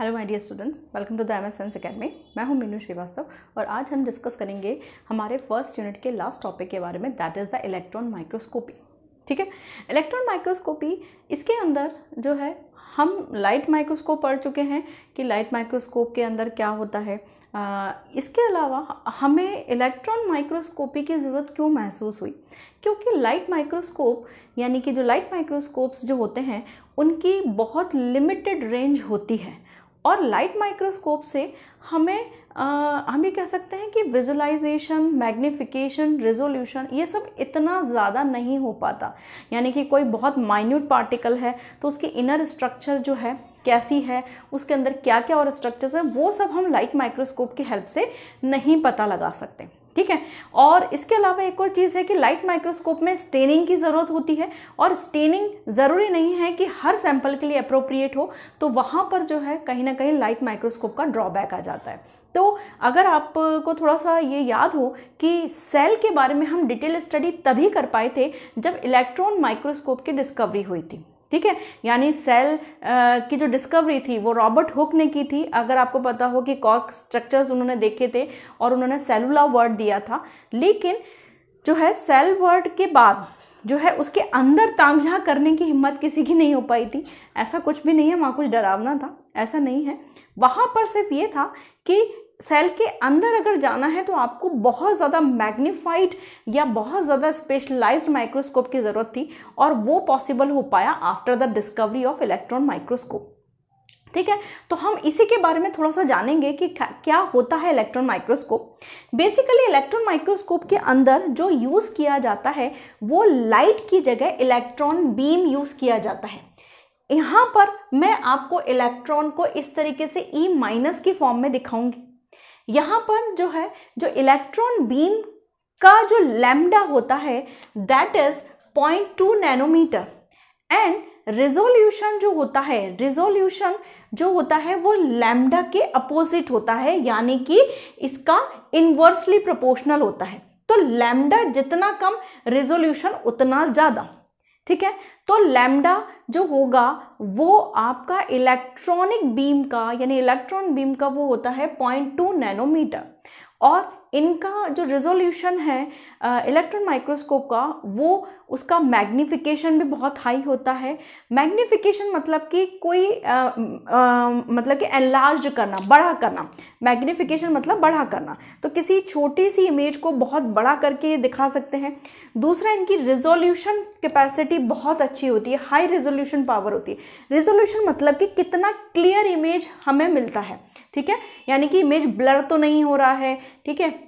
Hello my dear students welcome to the M S science academy मैं हूं मीनू श्रीवास्तव और आज हम डिस्कस करेंगे हमारे फर्स्ट यूनिट के लास्ट टॉपिक के बारे में that is the electron microscopy ठीक है इलेक्ट्रॉन माइक्रोस्कोपी इसके अंदर जो है हम लाइट माइक्रोस्कोप पढ़ चुके हैं कि लाइट माइक्रोस्कोप के अंदर क्या होता है आ, इसके अलावा हमें इलेक्ट्रॉन माइक्रोस्कोपी की ज़रूरत क्यों महसूस हुई क्योंकि लाइट माइक्रोस्कोप यानी कि जो लाइट माइक्रोस्कोप्स जो होते हैं उनकी बहुत लिमिटेड रेंज होती है और लाइट माइक्रोस्कोप से हमें आ, हम ये कह सकते हैं कि विजुलाइजेशन मैग्निफिकेशन रिजोल्यूशन ये सब इतना ज़्यादा नहीं हो पाता यानी कि कोई बहुत माइन्यूट पार्टिकल है तो उसकी इनर स्ट्रक्चर जो है कैसी है उसके अंदर क्या क्या और स्ट्रक्चर्स हैं वो सब हम लाइट माइक्रोस्कोप की हेल्प से नहीं पता लगा सकते ठीक है और इसके अलावा एक और चीज़ है कि लाइट माइक्रोस्कोप में स्टेनिंग की ज़रूरत होती है और स्टेनिंग ज़रूरी नहीं है कि हर सैंपल के लिए अप्रोप्रिएट हो तो वहाँ पर जो है कहीं ना कहीं लाइट माइक्रोस्कोप का ड्रॉबैक आ जाता है तो अगर आपको थोड़ा सा ये याद हो कि सेल के बारे में हम डिटेल स्टडी तभी कर पाए थे जब इलेक्ट्रॉन माइक्रोस्कोप की डिस्कवरी हुई थी ठीक है यानी सेल आ, की जो डिस्कवरी थी वो रॉबर्ट हुक ने की थी अगर आपको पता हो कि कॉर्क स्ट्रक्चर्स उन्होंने देखे थे और उन्होंने सेलुला वर्ड दिया था लेकिन जो है सेल वर्ड के बाद जो है उसके अंदर तामझा करने की हिम्मत किसी की नहीं हो पाई थी ऐसा कुछ भी नहीं है वहाँ कुछ डरावना था ऐसा नहीं है वहाँ पर सिर्फ ये था कि सेल के अंदर अगर जाना है तो आपको बहुत ज़्यादा मैग्नीफाइड या बहुत ज़्यादा स्पेशलाइज्ड माइक्रोस्कोप की ज़रूरत थी और वो पॉसिबल हो पाया after the discovery of electron microscope ठीक है तो हम इसी के बारे में थोड़ा सा जानेंगे कि क्या होता है electron microscope basically electron microscope के अंदर जो यूज़ किया जाता है वो लाइट की जगह इलेक्ट्रॉन बीम यूज़ किया जाता है यहाँ पर मैं आपको इलेक्ट्रॉन को इस तरीके से ई e माइनस की फॉर्म में दिखाऊंगी यहाँ पर जो है जो इलेक्ट्रॉन बीम का जो लैम्डा होता है that is point two nanometer and resolution जो होता है रिजोल्यूशन जो होता है वो लैम्डा के अपोजिट होता है यानी कि इसका इन्वर्सली प्रोपोर्शनल होता है तो लैम्डा जितना कम रिजोल्यूशन उतना ज़्यादा ठीक है तो लैम्डा जो होगा वो आपका इलेक्ट्रॉनिक बीम का यानी इलेक्ट्रॉन बीम का वो होता है पॉइंट टू नैनोमीटर और इनका जो रिजोल्यूशन है इलेक्ट्रॉन माइक्रोस्कोप का वो उसका मैग्नीफिकेशन भी बहुत हाई होता है मैग्नीफिकेशन मतलब कि कोई आ, आ, मतलब कि एनलार्ज करना बड़ा करना मैग्नीफिकेशन मतलब बड़ा करना तो किसी छोटी सी इमेज को बहुत बड़ा करके ये दिखा सकते हैं दूसरा इनकी रिजोल्यूशन कैपेसिटी बहुत अच्छी होती है हाई रिजोल्यूशन पावर होती है रिजोल्यूशन मतलब कि कितना क्लियर इमेज हमें मिलता है ठीक है यानी कि इमेज ब्लर तो नहीं हो रहा है ठीक है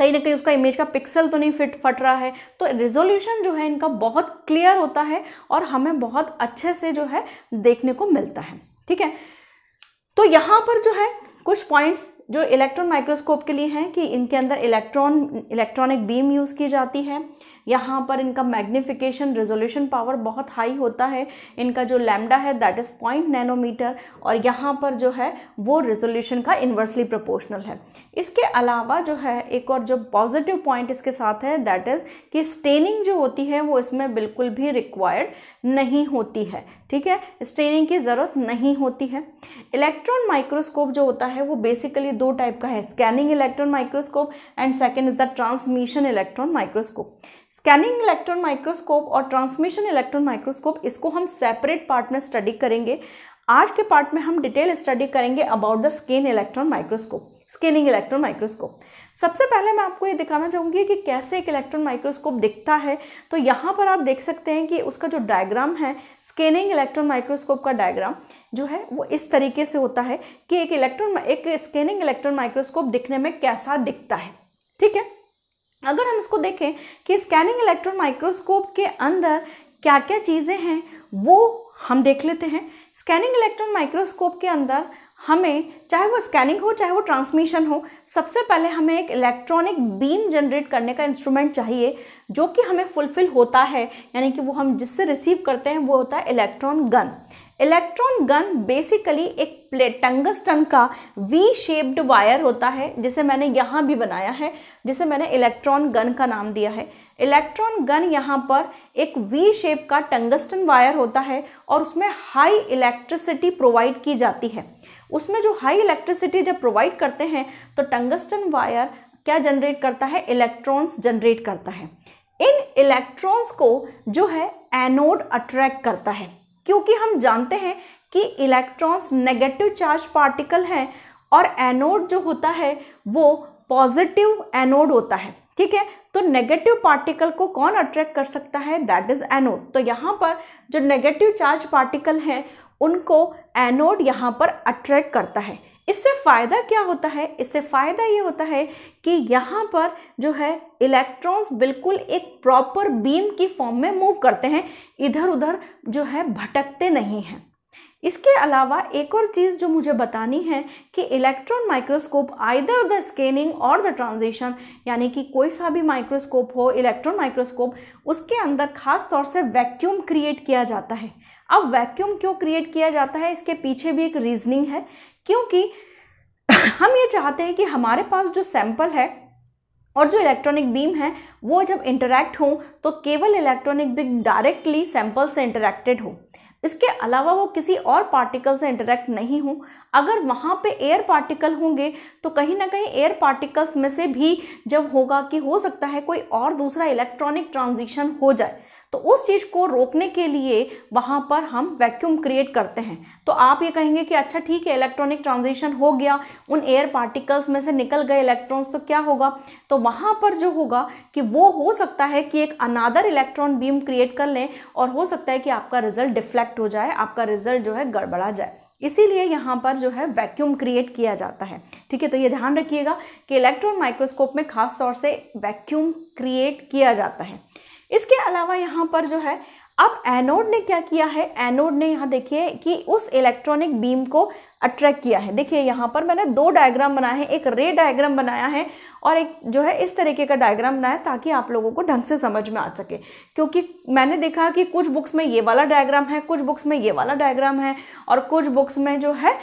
कहीं ना कहीं उसका इमेज का पिक्सल तो नहीं फिट फट रहा है तो रिजोल्यूशन जो है इनका बहुत क्लियर होता है और हमें बहुत अच्छे से जो है देखने को मिलता है ठीक है तो यहाँ पर जो है कुछ पॉइंट्स जो इलेक्ट्रॉन माइक्रोस्कोप के लिए हैं कि इनके अंदर इलेक्ट्रॉन इलेक्ट्रॉनिक बीम यूज़ की जाती है यहाँ पर इनका मैग्निफिकेशन रेजोल्यूशन पावर बहुत हाई होता है इनका जो लैम्डा है दैट इज़ पॉइंट नैनोमीटर और यहाँ पर जो है वो रेजोल्यूशन का इन्वर्सली प्रोपोर्शनल है इसके अलावा जो है एक और जो पॉजिटिव पॉइंट इसके साथ है दैट इज़ कि स्टेनिंग जो होती है वो इसमें बिल्कुल भी रिक्वायर्ड नहीं होती है ठीक है स्टेनिंग की ज़रूरत नहीं होती है इलेक्ट्रॉन माइक्रोस्कोप जो होता है वो बेसिकली दो टाइप का है scanning electron microscope and second is the transmission electron microscope scanning electron microscope और ट्रांसमिशन इलेक्ट्रॉन माइक्रोस्कोप इसको हम सेपरेट पार्ट में स्टडी करेंगे आज के पार्ट में हम डिटेल स्टडी करेंगे about the scan electron microscope scanning electron microscope सबसे पहले मैं आपको ये दिखाना चाहूँगी कि कैसे एक इलेक्ट्रॉन माइक्रोस्कोप दिखता है तो यहाँ पर आप देख सकते हैं कि उसका जो डायग्राम है स्केनिंग इलेक्ट्रॉन माइक्रोस्कोप का डायग्राम जो है वो इस तरीके से होता है कि एक इलेक्ट्रॉन एक स्कैनिंग इलेक्ट्रॉन माइक्रोस्कोप दिखने में कैसा दिखता है ठीक है अगर हम इसको देखें कि स्कैनिंग इलेक्ट्रॉन माइक्रोस्कोप के अंदर क्या क्या चीज़ें हैं वो हम देख लेते हैं स्कैनिंग इलेक्ट्रॉन माइक्रोस्कोप के अंदर हमें चाहे वो स्कैनिंग हो चाहे वो ट्रांसमिशन हो सबसे पहले हमें एक इलेक्ट्रॉनिक बीम जनरेट करने का इंस्ट्रूमेंट चाहिए जो कि हमें फुलफिल होता है यानी कि वो हम जिससे रिसीव करते हैं वो होता है electron gun electron gun basically एक प्लेटंगस्टन का वी शेप्ड वायर होता है जिसे मैंने यहाँ भी बनाया है जिसे मैंने इलेक्ट्रॉन गन का नाम दिया है इलेक्ट्रॉन गन यहाँ पर एक वी शेप का टंगस्टन वायर होता है और उसमें हाई इलेक्ट्रिसिटी प्रोवाइड की जाती है उसमें जो हाई इलेक्ट्रिसिटी जब प्रोवाइड करते हैं तो टंगस्टन वायर क्या जनरेट करता है इलेक्ट्रॉन्स जनरेट करता है इन इलेक्ट्रॉन्स को जो है एनोड अट्रैक्ट करता है क्योंकि हम जानते हैं कि इलेक्ट्रॉन्स नेगेटिव चार्ज पार्टिकल हैं और एनोड जो होता है वो पॉजिटिव एनोड होता है ठीक है तो नेगेटिव पार्टिकल को कौन अट्रैक्ट कर सकता है दैट इज़ एनोड तो यहाँ पर जो नेगेटिव चार्ज पार्टिकल हैं उनको एनोड यहाँ पर अट्रैक्ट करता है इससे फ़ायदा क्या होता है इससे फ़ायदा ये होता है कि यहाँ पर जो है इलेक्ट्रॉन्स बिल्कुल एक प्रॉपर बीम की फॉर्म में मूव करते हैं इधर उधर जो है भटकते नहीं हैं इसके अलावा एक और चीज़ जो मुझे बतानी है कि electron microscope either the scanning और द ट्रांजिशन यानी कि कोई सा भी माइक्रोस्कोप हो इलेक्ट्रॉन माइक्रोस्कोप उसके अंदर खास तौर से वैक्यूम क्रिएट किया जाता है अब वैक्यूम क्यों क्रिएट किया जाता है इसके पीछे भी एक रीजनिंग है क्योंकि हम ये चाहते हैं कि हमारे पास जो सैंपल है और जो इलेक्ट्रॉनिक बीम है वो जब इंटरैक्ट हो तो केवल इलेक्ट्रॉनिक बीम डायरेक्टली सैंपल से इंटरेक्टेड हो इसके अलावा वो किसी और पार्टिकल से इंटरेक्ट नहीं हो अगर वहाँ पे एयर पार्टिकल होंगे तो कहीं ना कहीं एयर पार्टिकल्स में से भी जब होगा कि हो सकता है कोई और दूसरा इलेक्ट्रॉनिक ट्रांजिशन हो जाए तो उस चीज़ को रोकने के लिए वहाँ पर हम वैक्यूम क्रिएट करते हैं तो आप ये कहेंगे कि अच्छा ठीक है इलेक्ट्रॉनिक ट्रांजिशन हो गया उन एयर पार्टिकल्स में से निकल गए इलेक्ट्रॉन्स तो क्या होगा तो वहाँ पर जो होगा कि वो हो सकता है कि एक अनादर इलेक्ट्रॉन बीम क्रिएट कर लें और हो सकता है कि आपका रिजल्ट डिफ्लेक्ट हो जाए आपका रिजल्ट जो है गड़बड़ा जाए इसीलिए यहाँ पर जो है वैक्यूम क्रिएट किया जाता है ठीक है तो ये ध्यान रखिएगा कि इलेक्ट्रॉन माइक्रोस्कोप में खास तौर से वैक्यूम क्रिएट किया जाता है इसके अलावा यहाँ पर जो है अब एनोड ने क्या किया है एनोड ने यहाँ देखिए कि उस इलेक्ट्रॉनिक बीम को अट्रैक्ट किया है देखिए यहाँ पर मैंने दो डायग्राम बनाए हैं एक रे डायग्राम बनाया है और एक जो है इस तरीके का डायग्राम बनाया ताकि आप लोगों को ढंग से समझ में आ सके क्योंकि मैंने देखा कि कुछ बुक्स में ये वाला डायग्राम है कुछ बुक्स में ये वाला डायग्राम है और कुछ बुक्स में जो है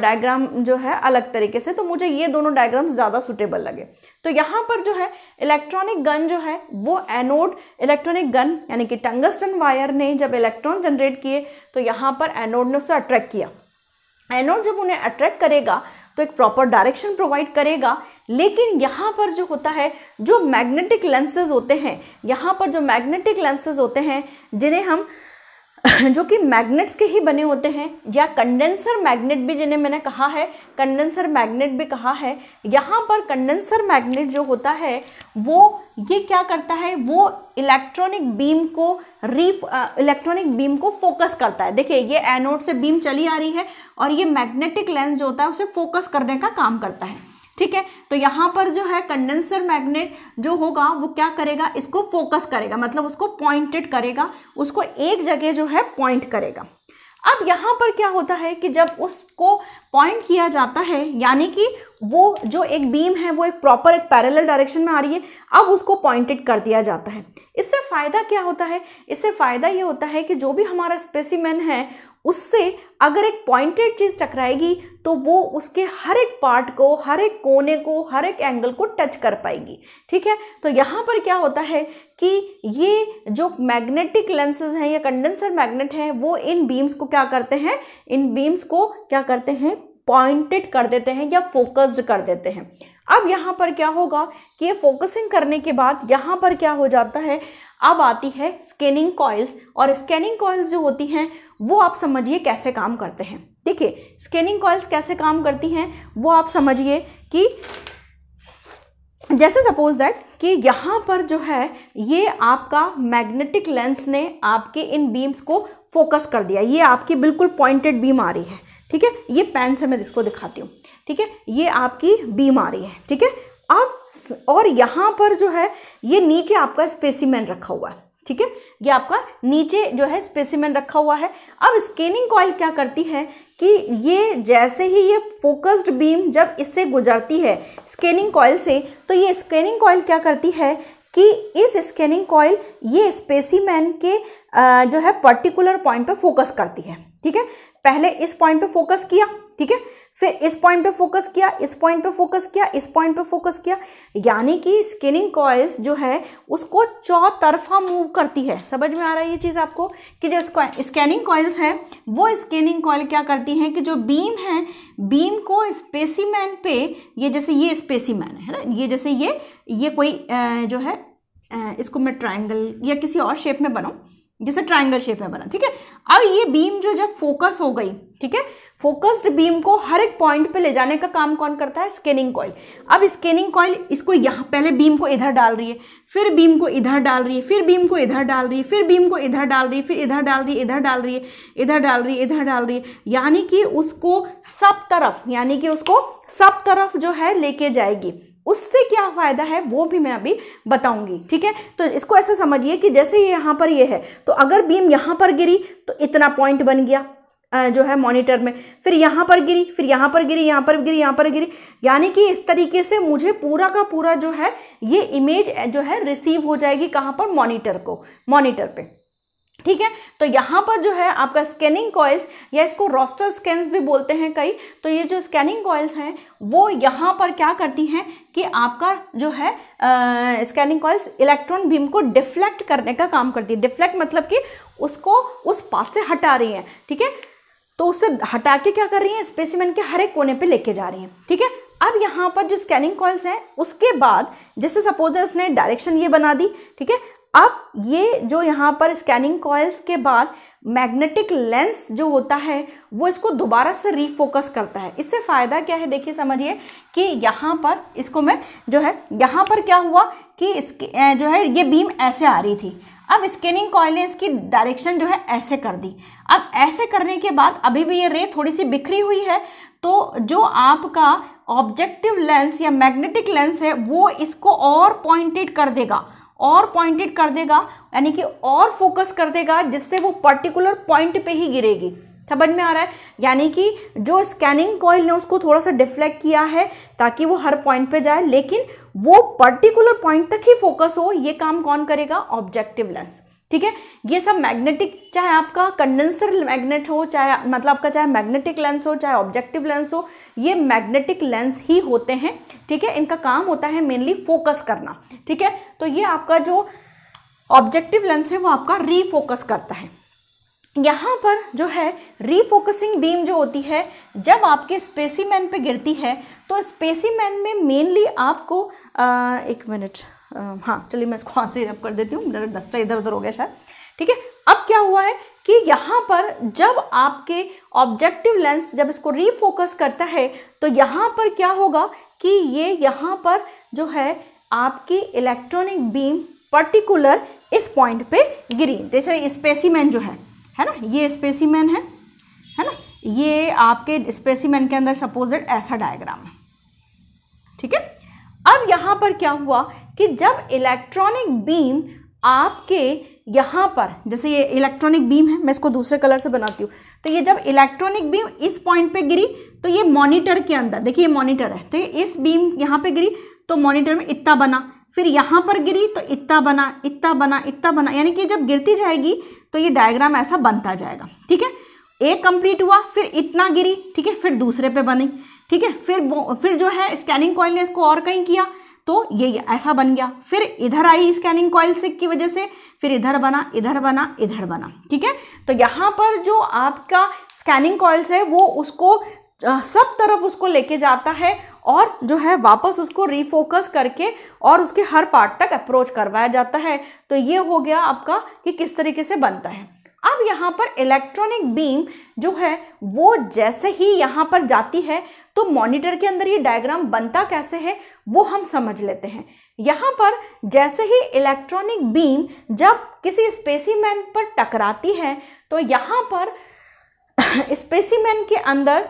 डायग्राम जो है अलग तरीके से तो मुझे ये दोनों डायग्राम ज़्यादा सुटेबल लगे तो यहाँ पर जो है इलेक्ट्रॉनिक गन जो है वो एनोड इलेक्ट्रॉनिक गन यानी कि टंगस्टन वायर ने जब इलेक्ट्रॉन जनरेट किए तो यहाँ पर एनोड ने उसे अट्रैक्ट किया एनोड जब उन्हें अट्रैक्ट करेगा तो एक प्रॉपर डायरेक्शन प्रोवाइड करेगा लेकिन यहाँ पर जो होता है जो मैग्नेटिक लेंसेज होते हैं यहाँ पर जो मैग्नेटिक लेंसेज होते हैं जिन्हें हम जो कि मैग्नेट्स के ही बने होते हैं या कंडेंसर मैग्नेट भी जिन्हें मैंने कहा है कंडेंसर मैग्नेट भी कहा है यहाँ पर कंडेंसर मैग्नेट जो होता है वो ये क्या करता है वो इलेक्ट्रॉनिक बीम को री इलेक्ट्रॉनिक बीम को फोकस करता है देखिए ये एनोड से बीम चली आ रही है और ये मैग्नेटिक लेंस जो होता है उसे फोकस करने का काम करता है ठीक है तो यहाँ पर जो है कंडेंसर मैग्नेट जो होगा वो क्या करेगा इसको फोकस करेगा मतलब उसको पॉइंटेड करेगा उसको एक जगह जो है पॉइंट करेगा अब यहाँ पर क्या होता है कि जब उसको पॉइंट किया जाता है यानी कि वो जो एक बीम है वो एक प्रॉपर एक पैरल डायरेक्शन में आ रही है अब उसको पॉइंटेड कर दिया जाता है इससे फ़ायदा क्या होता है इससे फ़ायदा ये होता है कि जो भी हमारा स्पेसिमेन है उससे अगर एक पॉइंटेड चीज़ टकराएगी तो वो उसके हर एक पार्ट को हर एक कोने को हर एक एंगल को टच कर पाएगी ठीक है तो यहाँ पर क्या होता है कि ये जो मैग्नेटिक लेंसेज हैं या कंडेंसर मैग्नेट हैं वो इन बीम्स को क्या करते हैं इन बीम्स को क्या करते हैं पॉइंटेड कर देते हैं या फोकस्ड कर देते हैं अब यहाँ पर क्या होगा कि ये फोकसिंग करने के बाद यहाँ पर क्या हो जाता है अब आती है स्कैनिंग कॉइल्स और स्कैनिंग कॉइल्स जो होती हैं वो आप समझिए कैसे काम करते हैं देखिए स्कैनिंग कॉइल्स कैसे काम करती हैं वो आप समझिए कि जैसे सपोज दैट कि यहाँ पर जो है ये आपका मैग्नेटिक लेंस ने आपके इन बीम्स को फोकस कर दिया ये आपकी बिल्कुल पॉइंटेड बीम आ रही है ठीक है ये पेन से मैं इसको दिखाती हूँ ठीक है ये आपकी बीमारी है ठीक है अब और यहाँ पर जो है ये नीचे आपका स्पेसिमेन रखा हुआ है ठीक है ये आपका नीचे जो है स्पेसिमेन रखा हुआ है अब स्कैनिंग कॉयल क्या करती है कि ये जैसे ही ये फोकस्ड बीम जब इससे गुजरती है स्कैनिंग कॉयल से तो ये स्कैनिंग कॉइल क्या करती है कि इस स्कैनिंग कॉयल ये स्पेसिमैन के जो है पर्टिकुलर पॉइंट पर फोकस करती है ठीक है पहले इस पॉइंट पे फोकस किया ठीक है फिर इस पॉइंट पे फोकस किया इस पॉइंट पे फोकस किया इस पॉइंट पे फोकस किया यानी कि स्किनिंग कॉयल्स जो है उसको चौतरफा मूव करती है समझ में आ रहा है ये चीज़ आपको कि जो स्कैनिंग कॉयल्स हैं वो स्कैनिंग कॉयल क्या करती हैं कि जो बीम है बीम को स्पेसीमैन पे ये जैसे ये स्पेसीमैन है ना ये जैसे ये ये कोई जो है इसको मैं ट्राइंगल या किसी और शेप में बनाऊँ जैसे ट्राइंगल शेप में बना ठीक है अब ये बीम जो जब फोकस हो गई ठीक है फोकस्ड बीम को हर एक पॉइंट पे ले जाने का काम कौन करता है स्केनिंग कॉयल अब स्केनिंग कॉइल इसको यहाँ पहले बीम को इधर डाल रही है फिर बीम को इधर डाल रही है फिर बीम को इधर डाल रही है फिर बीम को इधर डाल रही है फिर इधर डाल रही है इधर डाल रही है इधर डाल रही है इधर डाल रही है यानी कि उसको सब तरफ यानी कि उसको सब तरफ जो है लेके जाएगी उससे क्या फ़ायदा है वो भी मैं अभी बताऊंगी ठीक है तो इसको ऐसा समझिए कि जैसे ये यहाँ पर ये है तो अगर बीम यहाँ पर गिरी तो इतना पॉइंट बन गया जो है मॉनिटर में फिर यहाँ पर गिरी फिर यहाँ पर गिरी यहाँ पर गिरी यहाँ पर गिरी यानी कि इस तरीके से मुझे पूरा का पूरा जो है ये इमेज जो है रिसीव हो जाएगी कहाँ पर मॉनिटर को मॉनिटर पे ठीक है तो यहाँ पर जो है आपका स्कैनिंग कॉइल्स या इसको रोस्टर स्कैन्स भी बोलते हैं कई तो ये जो स्कैनिंग कॉइल्स हैं वो यहाँ पर क्या करती हैं कि आपका जो है स्कैनिंग कॉइल्स इलेक्ट्रॉन बीम को डिफ्लेक्ट करने का काम करती है डिफ्लेक्ट मतलब कि उसको उस पास से हटा रही हैं ठीक है थीके? तो उससे हटा के क्या कर रही हैं स्पेसिमेन के हर एक कोने पर लेके जा रही हैं ठीक है थीके? अब यहाँ पर जो स्कैनिंग कॉइल्स हैं उसके बाद जैसे सपोज इसने डायरेक्शन ये बना दी ठीक है अब ये जो यहाँ पर स्कैनिंग कॉयल्स के बाद मैग्नेटिक लेंस जो होता है वो इसको दोबारा से रीफोकस करता है इससे फ़ायदा क्या है देखिए समझिए कि यहाँ पर इसको मैं जो है यहाँ पर क्या हुआ कि इसके जो है ये बीम ऐसे आ रही थी अब स्कैनिंग कॉयल ने इसकी डायरेक्शन जो है ऐसे कर दी अब ऐसे करने के बाद अभी भी ये रे थोड़ी सी बिखरी हुई है तो जो आपका ऑब्जेक्टिव लेंस या मैग्नेटिक लेंस है वो इसको और पॉइंटेड कर देगा और पॉइंटेड कर देगा यानी कि और फोकस कर देगा जिससे वो पर्टिकुलर पॉइंट पे ही गिरेगी समझ में आ रहा है यानी कि जो स्कैनिंग कॉइल ने उसको थोड़ा सा डिफ्लेक्ट किया है ताकि वो हर पॉइंट पे जाए लेकिन वो पर्टिकुलर पॉइंट तक ही फोकस हो ये काम कौन करेगा ऑब्जेक्टिव लेंस ठीक है ये सब मैग्नेटिक चाहे आपका कंडेंसर मैग्नेट हो चाहे मतलब आपका चाहे मैग्नेटिक लेंस हो चाहे ऑब्जेक्टिव लेंस हो ये मैग्नेटिक लेंस ही होते हैं ठीक है इनका काम होता है मेनली फोकस करना ठीक है तो ये आपका जो ऑब्जेक्टिव लेंस है वो आपका रीफोकस करता है यहाँ पर जो है रीफोकसिंग बीम जो होती है जब आपके स्पेसीमैन पे गिरती है तो स्पेसीमैन में मेनली आपको आ, एक मिनट हाँ चलिए मैं इसको हाथ से रब कर देती हूँ मेरा डस्टर इधर उधर हो गया शायद ठीक है अब क्या हुआ है कि यहाँ पर जब आपके ऑब्जेक्टिव लेंस जब इसको रीफोकस करता है तो यहाँ पर क्या होगा कि ये यहाँ पर जो है आपकी इलेक्ट्रॉनिक बीम पर्टिकुलर इस पॉइंट पे गिरी जैसे स्पेसीमैन जो है है ना ये स्पेसीमैन है है ना ये आपके स्पेसीमैन के अंदर सपोजेड ऐसा डायग्राम है ठीक है अब यहाँ पर क्या हुआ कि जब इलेक्ट्रॉनिक बीम आपके यहाँ पर जैसे ये इलेक्ट्रॉनिक बीम है मैं इसको दूसरे कलर से बनाती हूँ तो ये जब इलेक्ट्रॉनिक बीम इस पॉइंट पे गिरी तो ये मॉनिटर के अंदर देखिए ये मॉनिटर है तो ये इस बीम यहाँ पे गिरी तो मॉनिटर में इतना बना फिर यहाँ पर गिरी तो इतना बना इतना बना इतना बना यानी कि जब गिरती जाएगी तो ये डायग्राम ऐसा बनता जाएगा ठीक है एक कंप्लीट हुआ फिर इतना गिरी ठीक है फिर दूसरे पे बनी ठीक है फिर फिर जो है स्कैनिंग कॉइल ने इसको और कहीं किया तो ये ऐसा बन गया फिर इधर आई स्कैनिंग कॉइल सिक की वजह से फिर इधर बना इधर बना इधर बना ठीक है तो यहाँ पर जो आपका स्कैनिंग कॉयल्स है वो उसको सब तरफ उसको लेके जाता है और जो है वापस उसको रीफोकस करके और उसके हर पार्ट तक अप्रोच करवाया जाता है तो ये हो गया आपका कि किस तरीके से बनता है अब यहाँ पर इलेक्ट्रॉनिक बीम जो है वो जैसे ही यहाँ पर जाती है तो मॉनिटर के अंदर ये डायग्राम बनता कैसे है वो हम समझ लेते हैं यहाँ पर जैसे ही इलेक्ट्रॉनिक बीम जब किसी स्पेसीमैन पर टकराती है तो यहाँ पर स्पेसीमैन के अंदर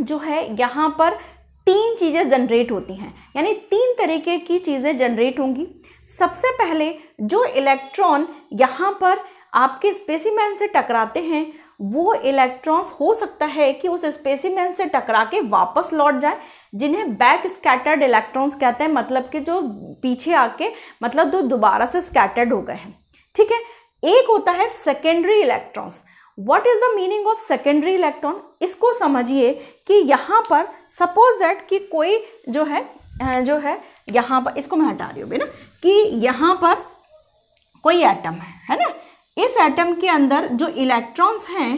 जो है यहाँ पर तीन चीज़ें जनरेट होती हैं यानी तीन तरीके की चीज़ें जनरेट होंगी सबसे पहले जो इलेक्ट्रॉन यहाँ पर आपके स्पेसिमैन से टकराते हैं वो इलेक्ट्रॉन्स हो सकता है कि उस स्पेसिमैन से टकरा के वापस लौट जाए जिन्हें बैक स्कैटर्ड इलेक्ट्रॉन्स कहते हैं मतलब कि जो पीछे आके मतलब जो दोबारा से स्कैटर्ड हो गए हैं ठीक है एक होता है secondary electrons what is the meaning of secondary electron इसको समझिए कि यहाँ पर सपोज दैट कि कोई जो है जो है यहाँ पर इसको मैं हटा रही हूँ ना कि यहाँ पर कोई एटम है है ना इस एटम के अंदर जो इलेक्ट्रॉन्स हैं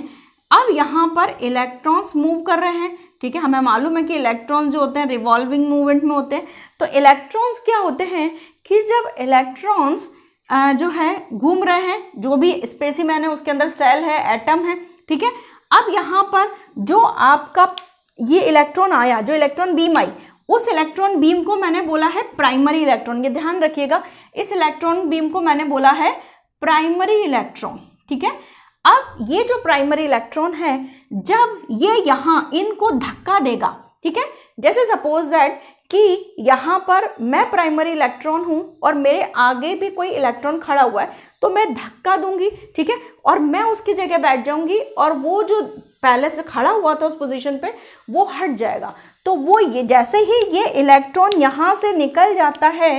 अब यहाँ पर इलेक्ट्रॉन्स मूव कर रहे हैं ठीक है हमें मालूम है कि इलेक्ट्रॉन्स जो होते हैं रिवॉल्विंग मूवमेंट में होते हैं तो इलेक्ट्रॉन्स क्या होते हैं कि जब इलेक्ट्रॉन्स जो है घूम रहे हैं जो भी स्पेसीमैन है उसके अंदर सेल है एटम है ठीक है अब यहाँ पर जो आपका ये इलेक्ट्रॉन आया जो इलेक्ट्रॉन बीम आई उस इलेक्ट्रॉन बीम को मैंने बोला है प्राइमरी इलेक्ट्रॉन ये ध्यान रखिएगा इस इलेक्ट्रॉन बीम को मैंने बोला है प्राइमरी इलेक्ट्रॉन ठीक है अब ये जो प्राइमरी इलेक्ट्रॉन है जब ये यहाँ इनको धक्का देगा ठीक है जैसे सपोज दैट कि यहाँ पर मैं प्राइमरी इलेक्ट्रॉन हूँ और मेरे आगे भी कोई इलेक्ट्रॉन खड़ा हुआ है तो मैं धक्का दूंगी ठीक है और मैं उसकी जगह बैठ जाऊंगी और वो जो पहले से खड़ा हुआ था उस पोजीशन पे वो हट जाएगा तो वो ये जैसे ही ये इलेक्ट्रॉन यहाँ से निकल जाता है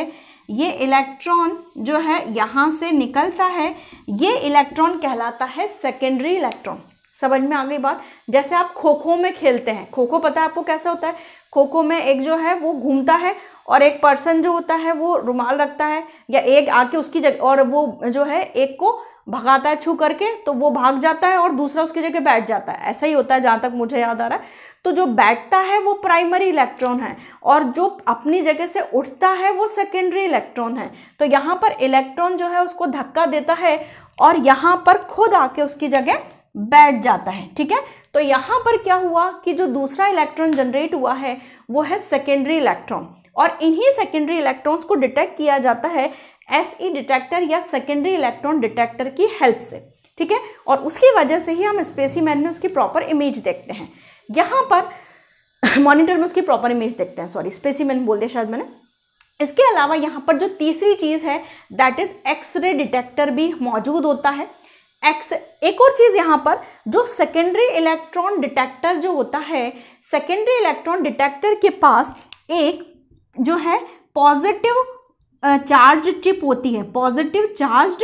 ये इलेक्ट्रॉन जो है यहाँ से निकलता है ये इलेक्ट्रॉन कहलाता है सेकेंडरी इलेक्ट्रॉन समझ में आ गई बात जैसे आप खो खो में खेलते हैं खो खो पता है आपको कैसा होता है खो खो में एक जो है वो घूमता है और एक पर्सन जो होता है वो रुमाल रखता है या एक आके उसकी जगह और वो जो है एक को भगाता है छू करके तो वो भाग जाता है और दूसरा उसकी जगह बैठ जाता है ऐसा ही होता है जहाँ तक मुझे याद आ रहा है तो जो बैठता है वो प्राइमरी इलेक्ट्रॉन है और जो अपनी जगह से उठता है वो सेकेंडरी इलेक्ट्रॉन है तो यहाँ पर इलेक्ट्रॉन जो है उसको धक्का देता है और यहाँ पर खुद आके उसकी जगह बैठ जाता है ठीक है तो यहाँ पर क्या हुआ कि जो दूसरा इलेक्ट्रॉन जनरेट हुआ है वो है सेकेंडरी इलेक्ट्रॉन और इन्हीं सेकेंडरी इलेक्ट्रॉन्स को डिटेक्ट किया जाता है एस ई डिटेक्टर या सेकेंडरी इलेक्ट्रॉन डिटेक्टर की हेल्प से ठीक है और उसकी वजह से ही हम मैन में उसकी प्रॉपर इमेज देखते हैं यहाँ पर मॉनिटर में उसकी प्रॉपर इमेज देखते हैं सॉरी स्पेसी मैन बोल दिया शायद मैंने इसके अलावा यहाँ पर जो तीसरी चीज़ है दैट इज़ एक्सरे डिटेक्टर भी मौजूद होता है एक्स एक और चीज़ यहाँ पर जो सेकेंडरी इलेक्ट्रॉन डिटेक्टर जो होता है सेकेंडरी इलेक्ट्रॉन डिटेक्टर के पास एक जो है पॉजिटिव चार्ज चिप होती है पॉजिटिव चार्ज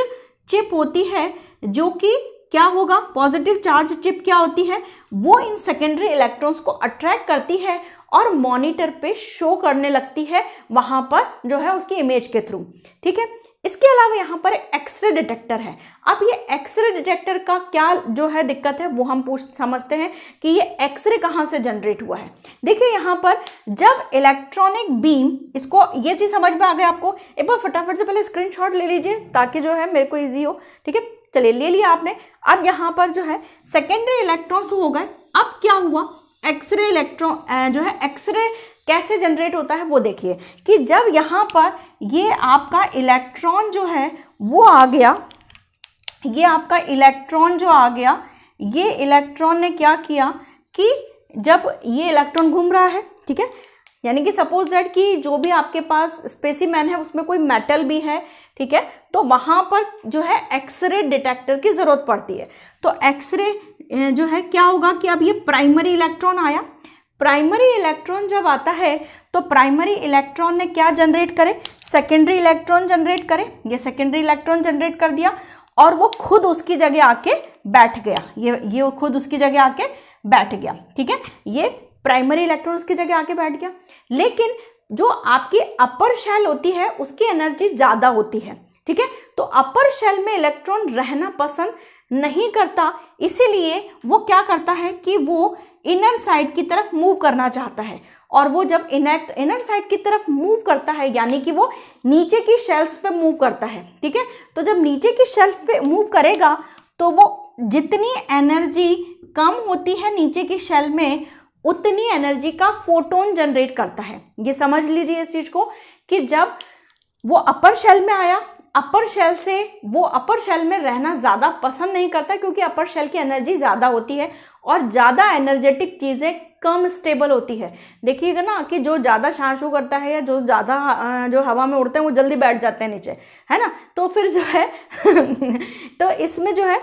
चिप होती है जो कि क्या होगा पॉजिटिव चार्ज चिप क्या होती है वो इन सेकेंडरी इलेक्ट्रॉन्स को अट्रैक्ट करती है और मॉनिटर पे शो करने लगती है वहाँ पर जो है उसकी इमेज के थ्रू ठीक है इसके अलावा यहाँ पर एक्सरे डिटेक्टर है अब ये एक्सरे डिटेक्टर का क्या जो है दिक्कत है वो हम पूछ समझते हैं कि ये एक्सरे कहाँ से जनरेट हुआ है देखिए यहाँ पर जब इलेक्ट्रॉनिक बीम इसको ये चीज़ समझ में आ गया आपको एक बार फटाफट से पहले स्क्रीनशॉट ले लीजिए ताकि जो है मेरे को ईजी हो ठीक है चलिए ले लिया आपने अब यहाँ पर जो है सेकेंडरी इलेक्ट्रॉन्स तो हो गए अब क्या हुआ एक्सरे इलेक्ट्रॉन जो है एक्सरे कैसे जनरेट होता है वो देखिए कि जब यहाँ पर ये आपका इलेक्ट्रॉन जो है वो आ गया ये आपका इलेक्ट्रॉन जो आ गया ये इलेक्ट्रॉन ने क्या किया कि जब ये इलेक्ट्रॉन घूम रहा है ठीक है यानी कि सपोज दैट कि जो भी आपके पास स्पेसीमैन है उसमें कोई मेटल भी है ठीक है तो वहाँ पर जो है एक्सरे डिटेक्टर की ज़रूरत पड़ती है तो एक्सरे जो है क्या होगा कि अब ये प्राइमरी इलेक्ट्रॉन आया प्राइमरी इलेक्ट्रॉन जब आता है तो प्राइमरी इलेक्ट्रॉन ने क्या जनरेट करे सेकेंडरी इलेक्ट्रॉन जनरेट करे ये सेकेंडरी इलेक्ट्रॉन जनरेट कर दिया और वो खुद उसकी जगह आके बैठ गया ये ये खुद उसकी जगह आके बैठ गया ठीक है ये प्राइमरी इलेक्ट्रॉन उसकी जगह आके बैठ गया लेकिन जो आपकी अपर शेल होती है उसकी एनर्जी ज़्यादा होती है ठीक है तो अपर शेल में इलेक्ट्रॉन रहना पसंद नहीं करता इसीलिए वो क्या करता है कि वो इनर साइड की तरफ मूव करना चाहता है और वो जब इनर इनर साइड की तरफ मूव करता है यानी कि वो नीचे की शेल्फ पे मूव करता है ठीक है तो जब नीचे की शेल्फ पे मूव करेगा तो वो जितनी एनर्जी कम होती है नीचे की शेल में उतनी एनर्जी का फोटोन जनरेट करता है ये समझ लीजिए इस चीज़ को कि जब वो अपर शेल में आया अपर शेल से वो अपर शेल में रहना ज़्यादा पसंद नहीं करता क्योंकि अपर शेल की एनर्जी ज़्यादा होती है और ज़्यादा एनर्जेटिक चीज़ें कम स्टेबल होती है देखिएगा ना कि जो ज़्यादा सांस करता है या जो ज़्यादा जो हवा में उड़ते हैं वो जल्दी बैठ जाते हैं नीचे है ना तो फिर जो है तो इसमें जो है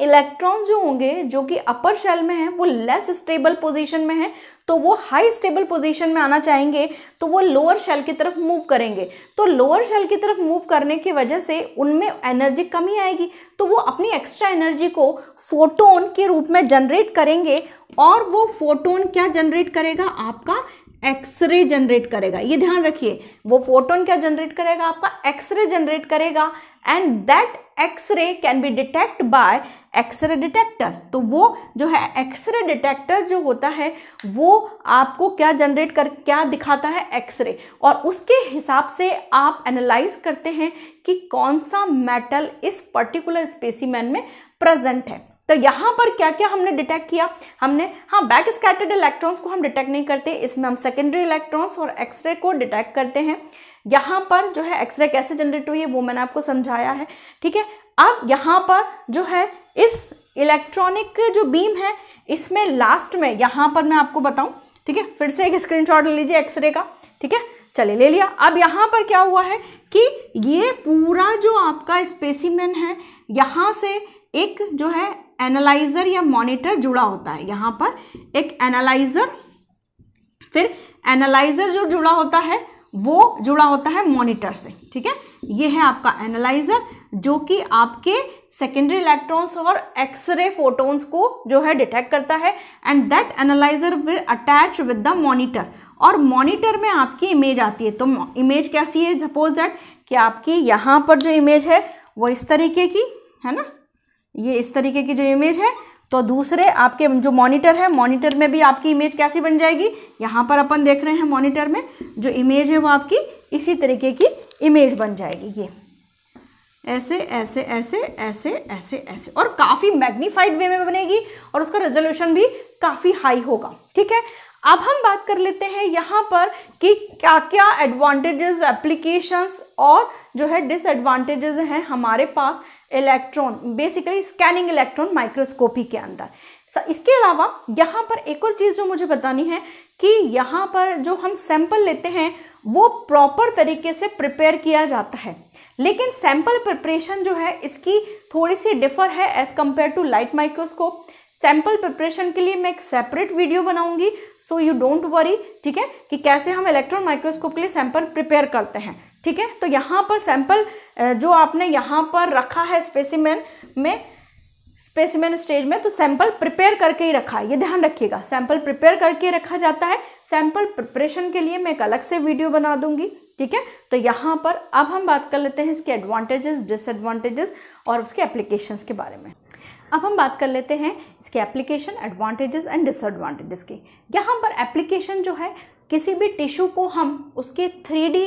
इलेक्ट्रॉन्स जो होंगे जो कि अपर शेल में हैं वो लेस स्टेबल पोजीशन में हैं तो वो हाई स्टेबल पोजीशन में आना चाहेंगे तो वो लोअर शेल की तरफ मूव करेंगे तो लोअर शेल की तरफ मूव करने की वजह से उनमें एनर्जी कमी आएगी तो वो अपनी एक्स्ट्रा एनर्जी को फोटोन के रूप में जनरेट करेंगे और वो फोटोन क्या जनरेट करेगा आपका एक्सरे जनरेट करेगा ये ध्यान रखिए वो फोटोन क्या जनरेट करेगा आपका एक्सरे जनरेट करेगा and that x ray can be detect by x ray detector तो वो जो है एक्सरे डिटेक्टर जो होता है वो आपको क्या जनरेट कर क्या दिखाता है एक्सरे और उसके हिसाब से आप एनालाइज करते हैं कि कौन सा मेटल इस पर्टिकुलर स्पेसीमैन में प्रेजेंट है तो यहाँ पर क्या क्या हमने डिटेक्ट किया हमने हाँ बैक स्कैटर्ड इलेक्ट्रॉन्स को हम डिटेक्ट नहीं करते इसमें हम सेकेंडरी इलेक्ट्रॉन्स और एक्सरे को डिटेक्ट करते हैं यहाँ पर जो है एक्सरे कैसे जनरेट हुई है वो मैंने आपको समझाया है ठीक है अब यहाँ पर जो है इस इलेक्ट्रॉनिक जो बीम है इसमें लास्ट में यहाँ पर मैं आपको बताऊँ ठीक है फिर से एक शॉट ले लीजिए एक्सरे का ठीक है चले ले लिया अब यहाँ पर क्या हुआ है कि ये पूरा जो आपका स्पेसिमेन है यहाँ से एक जो है एनालाइजर या मॉनिटर जुड़ा होता है यहाँ पर एक एनालाइजर फिर एनालाइजर जो जुड़ा होता है वो जुड़ा होता है मॉनिटर से ठीक है ये है आपका एनालाइजर जो कि आपके सेकेंडरी इलेक्ट्रॉन्स और एक्सरे फोटोन्स को जो है डिटेक्ट करता है and that analyser will attach with the monitor और मॉनिटर में आपकी इमेज आती है तो इमेज कैसी है सपोज दैट कि आपकी यहाँ पर जो इमेज है वो इस तरीके की है ना ये इस तरीके की जो इमेज है तो दूसरे आपके जो मॉनिटर है मॉनिटर में भी आपकी इमेज कैसी बन जाएगी यहाँ पर अपन देख रहे हैं मॉनिटर में जो इमेज है वो आपकी इसी तरीके की इमेज बन जाएगी ये ऐसे ऐसे ऐसे ऐसे ऐसे ऐसे और काफ़ी मैग्नीफाइड वे में बनेगी और उसका रेजोल्यूशन भी काफ़ी हाई होगा ठीक है अब हम बात कर लेते हैं यहाँ पर कि क्या क्या एडवांटेजेस एप्लीकेशंस और जो है डिसएडवांटेजेस हैं हमारे पास electron basically scanning electron microscopy के अंदर इसके अलावा यहाँ पर एक और चीज़ जो मुझे बतानी है कि यहाँ पर जो हम सैंपल लेते हैं वो प्रॉपर तरीके से प्रिपेयर किया जाता है लेकिन सैंपल प्रिपरेशन जो है इसकी थोड़ी सी डिफर है as compare to light microscope sample preparation के लिए मैं एक सेपरेट वीडियो बनाऊंगी सो यू डोंट वरी ठीक है कि कैसे हम इलेक्ट्रॉन माइक्रोस्कोप के लिए सैंपल प्रिपेयर करते हैं ठीक है तो यहाँ पर सैंपल जो आपने यहाँ पर रखा है स्पेसिमेन में स्पेसिमेन स्टेज में तो सैंपल प्रिपेयर करके ही रखा है ये ध्यान रखिएगा सैंपल प्रिपेयर करके रखा जाता है सैंपल प्रिपरेशन के लिए मैं एक अलग से वीडियो बना दूंगी ठीक है तो यहाँ पर अब हम बात कर लेते हैं इसके एडवांटेजेस डिसएडवांटेजेस और उसके एप्लीकेशंस के बारे में अब हम बात कर लेते हैं इसके एप्लीकेशन एडवांटेजेस एंड डिसएडवांटेजेस की यहाँ पर एप्लीकेशन जो है किसी भी टिश्यू को हम उसके थ्री डी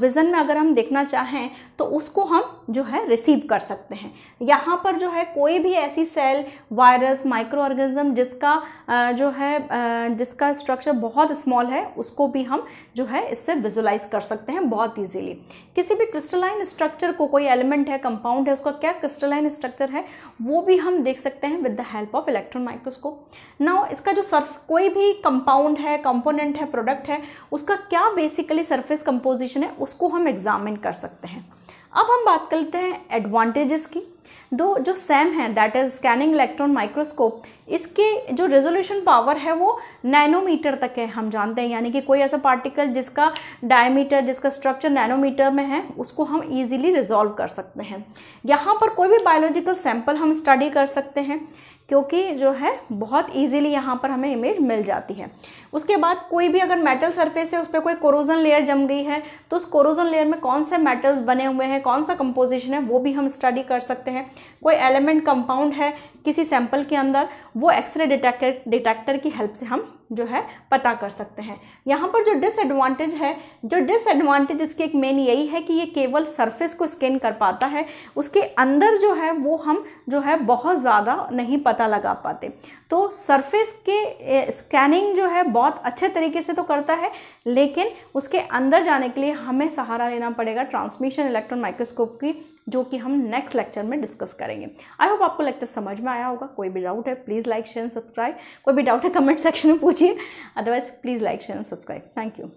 विज़न में अगर हम देखना चाहें तो उसको हम जो है रिसीव कर सकते हैं यहाँ पर जो है कोई भी ऐसी सेल वायरस माइक्रो ऑर्गेनिज्म जिसका जो है जिसका स्ट्रक्चर बहुत स्मॉल है उसको भी हम जो है इससे विजुलाइज कर सकते हैं बहुत ईजीली किसी भी क्रिस्टलाइन स्ट्रक्चर को कोई एलिमेंट है कंपाउंड है उसका क्या क्रिस्टलाइन स्ट्रक्चर है वो भी हम देख सकते हैं with the help of electron microscope now इसका जो सर्फ कोई भी कंपाउंड है कंपोनेंट है प्रोडक्ट है उसका क्या बेसिकली सरफेस कंपोजिशन है उसको हम एग्जामिन कर सकते हैं अब हम बात करते हैं एडवांटेजेस की दो जो सैम है that is scanning electron microscope इसके जो रेजोल्यूशन पावर है वो नैनोमीटर तक है हम जानते हैं यानी कि कोई ऐसा पार्टिकल जिसका डायमीटर जिसका स्ट्रक्चर नैनोमीटर में है उसको हम इजीली रिजॉल्व कर सकते हैं यहाँ पर कोई भी बायोलॉजिकल सैंपल हम स्टडी कर सकते हैं क्योंकि जो है बहुत ईजिली यहाँ पर हमें इमेज मिल जाती है उसके बाद कोई भी अगर मेटल सरफेस है उस पर कोई कोरोजन लेयर जम गई है तो उस कोरोजन लेयर में कौन से मेटल्स बने हुए हैं कौन सा कंपोजिशन है वो भी हम स्टडी कर सकते हैं कोई एलिमेंट कंपाउंड है किसी सैंपल के अंदर वो एक्सरे डिटेक्टर डिटेक्टर की हेल्प से हम जो है पता कर सकते हैं यहाँ पर जो डिसएडवांटेज है जो डिसएडवांटेज इसकी एक मेन यही है कि ये केवल सरफेस को स्कैन कर पाता है उसके अंदर जो है वो हम जो है बहुत ज़्यादा नहीं पता लगा पाते तो सरफेस के स्कैनिंग जो है बहुत अच्छे तरीके से तो करता है लेकिन उसके अंदर जाने के लिए हमें सहारा लेना पड़ेगा ट्रांसमिशन इलेक्ट्रॉन माइक्रोस्कोप की जो कि हम नेक्स्ट लेक्चर में डिस्कस करेंगे आई होप आपको लेक्चर समझ में आया होगा कोई भी डाउट है please like share and subscribe कोई भी डाउट है कमेंट सेक्शन में पूछिए otherwise please like share and subscribe thank you